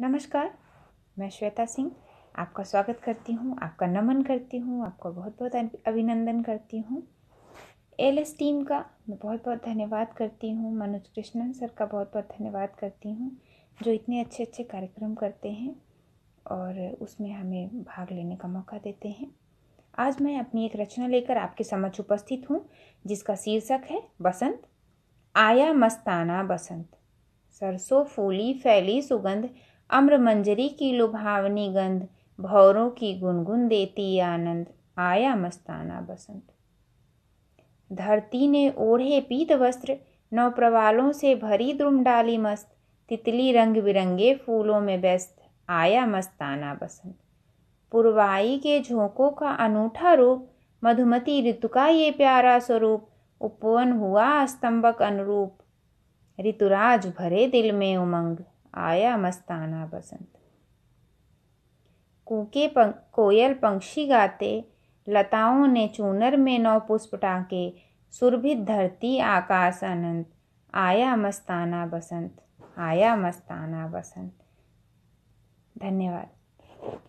नमस्कार मैं श्वेता सिंह आपका स्वागत करती हूँ आपका नमन करती हूँ आपका बहुत बहुत अभिनंदन करती हूँ एल एस टीम का मैं बहुत बहुत धन्यवाद करती हूँ मनोज कृष्णन सर का बहुत बहुत धन्यवाद करती हूँ जो इतने अच्छे अच्छे कार्यक्रम करते हैं और उसमें हमें भाग लेने का मौका देते हैं आज मैं अपनी एक रचना लेकर आपके समक्ष उपस्थित हूँ जिसका शीर्षक है बसंत आया मस्ताना बसंत सरसों फूली फैली सुगंध अम्रमंजरी की लुभावनी गंध भौरों की गुनगुन देती आनंद आया मस्ताना बसंत धरती ने ओढ़े पीत वस्त्र प्रवालों से भरी द्रुम डाली मस्त तितली रंग बिरंगे फूलों में व्यस्त आया मस्ताना बसंत पुरवाई के झोंकों का अनूठा रूप मधुमती ऋतु का ये प्यारा स्वरूप उपवन हुआ स्तंभक अनुरूप ऋतुराज भरे दिल में उमंग आया मस्ताना बसंत कूके पंक, कोयल पंक्षी गाते लताओं ने चूनर में नौ पुष्प टाँके सुरभित धरती आकाश अनंत आया मस्ताना बसंत आया मस्ताना बसंत धन्यवाद